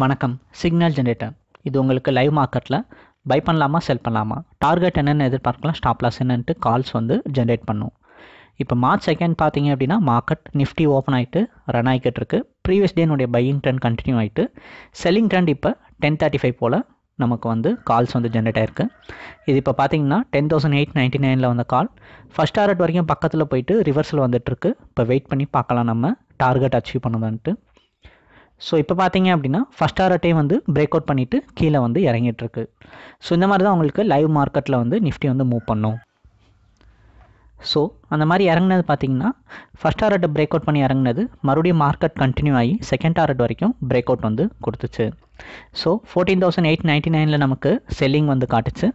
வணக்கம் signal generator இது உங்களுக்கு லைவ் மார்க்கெட்டில் பை பண்ணலாமா செல் பண்ணலாமா டார்கெட் என்னென்னு எதிர்பார்க்கலாம் ஸ்டாப் லாஸ் என்னன்ட்டு கால்ஸ் வந்து ஜென்ரேட் பண்ணும் இப்போ மார்ச் செகண்ட் பார்த்தீங்க அப்படின்னா மார்க்கெட் நிஃப்டி ஓப்பன் ஆகிட்டு ரன் ஆகிக்கிட்டு இருக்குது ப்ரீவியஸ் டேனுடைய பையிங் ட்ரெண்ட் கண்டினியூ ஆகிட்டு செல்லிங் ட்ரெண்ட் இப்போ டென் தேர்ட்டி ஃபைவ் போல் நமக்கு வந்து கால்ஸ் வந்து ஜென்ரேட் ஆகிருக்கு இது இப்போ பார்த்தீங்கன்னா டென் தௌசண்ட் எயிட் நைன்ட்டி நைனில் வந்த கால் ஃபஸ்ட் டார்கெட் வரைக்கும் பக்கத்தில் போயிட்டு ரிவர்ஸில் வந்துட்டுருக்கு இப்போ வெயிட் பண்ணி பார்க்கலாம் நம்ம டார்கெட் அச்சீவ் பண்ணுதான்ட்டு ஸோ இப்போ பார்த்தீங்க அப்படின்னா ஃபஸ்ட் டைம் வந்து பிரேக் அவுட் பண்ணிவிட்டு கீழே வந்து இறங்கிட்டுருக்கு ஸோ இந்த மாதிரி தான் உங்களுக்கு லைவ் மார்க்கெட்டில் வந்து நிஃப்டி வந்து மூவ் பண்ணும் ஸோ அந்த மாதிரி இறங்கினது பார்த்தீங்கன்னா ஃபஸ்ட் ஆர்ட் பிரேக் அவுட் பண்ணி இறங்கினது மறுபடியும் மார்க்கெட் கண்டினியூ ஆகி செகண்ட் ஆர்ட் வரைக்கும் பிரேக் அவுட் வந்து கொடுத்துச்சு so fourteen thousand eight ninety நைனில் நமக்கு செல்லிங் வந்து காட்டுச்சு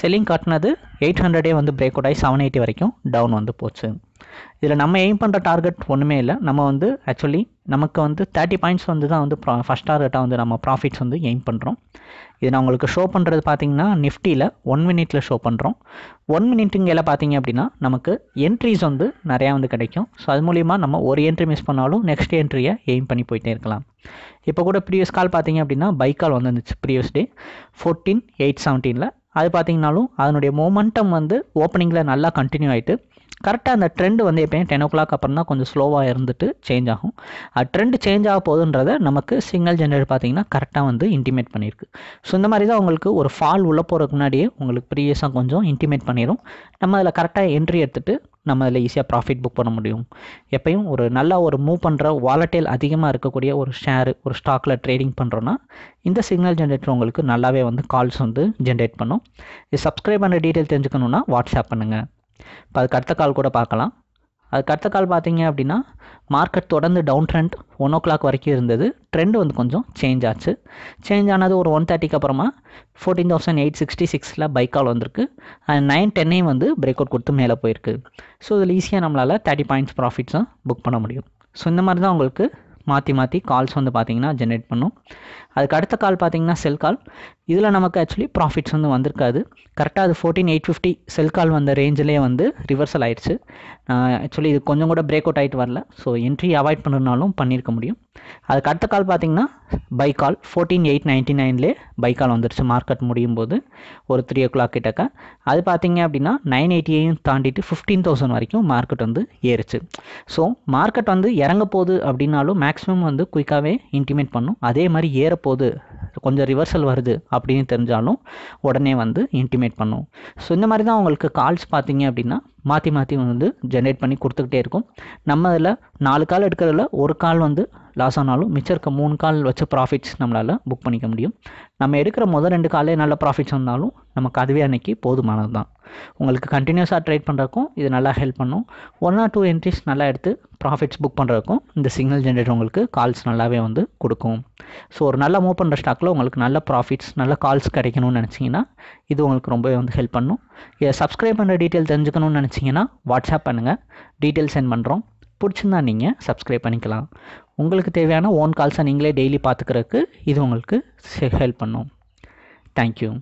செல்லிங் காட்டினது எயிட் ஹண்ட்ரடே வந்து பிரேக் அவுட் ஆகி செவன் எயிட்டி வரைக்கும் டவுன் வந்து போச்சு இதில் நம்ம எய்ம் பண்ணுற டார்கெட் ஒன்றுமே இல்லை நம்ம வந்து ஆக்சுவலி நமக்கு வந்து தேர்ட்டி பாயிண்ட்ஸ் வந்து தான் வந்து ப்ரா ஃபஸ்ட் டார்கெட்டாக வந்து நம்ம ப்ராஃபிட்ஸ் வந்து எய்ம் பண்ணுறோம் இது நான் உங்களுக்கு ஷோ பண்ணுறது பார்த்தீங்கன்னா நிஃப்டியில் ஒன் மினிட்ல ஷோ பண்ணுறோம் ஒன் மினிட்டுங்கெல்லாம் பார்த்தீங்க அப்படின்னா நமக்கு என்ட்ரிஸ் வந்து நிறையா வந்து கிடைக்கும் ஸோ அது மூலிமா நம்ம ஒரு என்ட்ரி மிஸ் பண்ணாலும் நெக்ஸ்ட் என்ட்ரியை எய்ம் பண்ணி போயிட்டே இருக்கலாம் இப்போ கூட ப்ரீவியஸ் கால் பார்த்தீங்க அப்படின்னா பைக் கால் வந்துருந்துச்சு ப்ரீவியஸ் டே ஃபோர்டீன் எயிட் செவன்டீனில் அது பார்த்தீங்கனாலும் அதனுடைய மொமெண்டம் வந்து ஓப்பனிங்கில் நல்லா கண்டினியூ ஆகிட்டு கரெக்டாக அந்த ட்ரெண்டு வந்து எப்பயும் டென் ஓ கிளாக் அப்புறம் தான் கொஞ்சம் ஸ்லோவாக இருந்துட்டு சேஞ்ச் ஆகும் அது ட்ரெண்டு சேஞ்ச் ஆக போகுதுன்றத நமக்கு சிங்கிள் ஜென்ரேட் பார்த்திங்கன்னா கரெக்டாக வந்து இன்டிமேட் பண்ணியிருக்கு ஸோ இந்த மாதிரி தான் உங்களுக்கு ஒரு ஃபால் உள்ளே போகிறதுக்கு முன்னாடியே உங்களுக்கு ப்ரீவியஸாக கொஞ்சம் இன்டிமேட் பண்ணிடும் நம்ம அதில் கரெக்டாக என்ட்ரி எடுத்துகிட்டு நம்ம அதில் ஈஸியாக ப்ராஃபிட் புக் பண்ண முடியும் எப்பயும் ஒரு நல்லா ஒரு மூவ் பண்ணுற வாலட்டைல் அதிகமாக இருக்கக்கூடிய ஒரு ஷேர் ஒரு ஸ்டாக்கில் ட்ரேடிங் பண்ணுறோன்னா இந்த சிக்னல் ஜென்ரேட்டர் உங்களுக்கு நல்லாவே வந்து கால்ஸ் வந்து ஜென்ரேட் பண்ணும் இது சப்ஸ்கிரைப் பண்ணுற டீட்டெயில் தெரிஞ்சுக்கணுன்னா வாட்ஸ்அப் பண்ணுங்கள் இப்போ அதுக்கு அடுத்த கால் கூட பார்க்கலாம் அதுக்கு அடுத்த கால் பார்த்தீங்க அப்படின்னா மார்க்கெட் தொடர்ந்து down trend one o'clock வரைக்கும் இருந்தது ட்ரெண்ட் வந்து கொஞ்சம் சேஞ்ச் ஆச்சு சேஞ்ச் ஆனது ஒரு ஒன் தேர்ட்டிக்கு அப்புறமா ஃபோர்டீன் தௌசண்ட் எயிட் சிக்ஸ்டி சிக்ஸில் பை கால் வந்திருக்கு அண்ட் நைன் டென்னையும் வந்து பிரேக் அவுட் கொடுத்து மேலே போயிருக்கு ஸோ இதில் ஈஸியாக நம்மளால் தேர்ட்டி பாயிண்ட்ஸ் ப்ராஃபிட்ஸும் புக் பண்ண முடியும் ஸோ இந்த மாதிரி தான் உங்களுக்கு மாற்றி மாற்றி கால்ஸ் வந்து பார்த்திங்கன்னா ஜென்ரேட் பண்ணும் அதுக்கு அடுத்த கால் பார்த்திங்கன்னா செல் கால் இதில் நமக்கு ஆக்சுவலி ப்ராஃபிட்ஸ் வந்து வந்திருக்காது கரெக்டாக அது fourteen eight fifty sell call வந்த ரேஞ்சிலே வந்து ரிவர்சல் ஆயிடுச்சு ஆக்சுவலி இது கொஞ்சம் கூட பிரேக் அவுட் ஆகிட்டு வரல ஸோ என்ட்ரி அவாய்ட் பண்ணுறதுனாலும் பண்ணியிருக்க முடியும் அதுக்கு அடுத்த கால் பார்த்தீங்கன்னா buy call fourteen eight ninety நைன்லேயே பை கால் வந்துருச்சு மார்க்கெட் முடியும் போது ஒரு த்ரீ ஓ கிளாக் கிட்டக்க அது பார்த்திங்க அப்படின்னா நைன் எயிட்டியையும் தாண்டிட்டு ஃபிஃப்டீன் தௌசண்ட் வரைக்கும் மார்க்கெட் வந்து ஏறுச்சு ஸோ மார்க்கெட் வந்து இறங்க போகுது அப்படின்னாலும் மேக்ஸிமம் வந்து குயிக்காகவே இன்டிமேட் பண்ணும் அதே மாதிரி ஏறப்போகுது கொஞ்சம் ரிவர்சல் வருது அப்படின்னு தெரிஞ்சாலும் உடனே வந்து இன்டிமேட் பண்ணும் ஸோ இந்த மாதிரி தான் உங்களுக்கு கால்ஸ் பார்த்தீங்க அப்படின்னா மாற்றி மாற்றி வந்து ஜென்ரேட் பண்ணி கொடுத்துக்கிட்டே இருக்கும் நம்ம அதில் நாலு கால் எடுக்கிறதுல ஒரு கால் வந்து லாஸ் ஆனாலும் மிச்சம் இருக்க மூணு கால் வச்ச ப்ராஃபிட்ஸ் நம்மளால் புக் பண்ணிக்க முடியும் நம்ம எடுக்கிற முதல் ரெண்டு காலே நல்ல ப்ராஃபிட்ஸ் வந்தாலும் நமக்கு அதுவே அன்னைக்கு போதுமானது தான் உங்களுக்கு கண்டினியூஸாக ட்ரேட் பண்ணுறக்கும் இது நல்லா ஹெல்ப் பண்ணும் ஒன் ஆர் டூ என்ட்ரிஸ் நல்லா எடுத்து ப்ராஃபிட்ஸ் புக் பண்ணுறதுக்கும் இந்த சிக்னல் ஜென்ரேட்டர் உங்களுக்கு கால்ஸ் நல்லாவே வந்து கொடுக்கும் ஸோ ஒரு நல்லா மூவ் பண்ணுற ஸ்டாக்கில் உங்களுக்கு நல்ல ப்ராஃபிட்ஸ் நல்ல கால்ஸ் கிடைக்கணும்னு நினச்சிங்கன்னா இது உங்களுக்கு ரொம்பவே வந்து ஹெல்ப் பண்ணும் சப்ஸ்கிரைப் பண்ணுற டீட்டெயில் தெரிஞ்சுக்கணும்னு நினச்சிங்கன்னா வாட்ஸ்அப் பண்ணுங்கள் டீட்டெயில் சென்ட் பண்ணுறோம் பிடிச்சிருந்தா நீங்கள் சப்ஸ்கிரைப் பண்ணிக்கலாம் உங்களுக்கு தேவையான ஓன் கால்ஸை நீங்களே டெய்லி பார்த்துக்கிறதுக்கு இது உங்களுக்கு ஹெல்ப் பண்ணும் தேங்க்யூ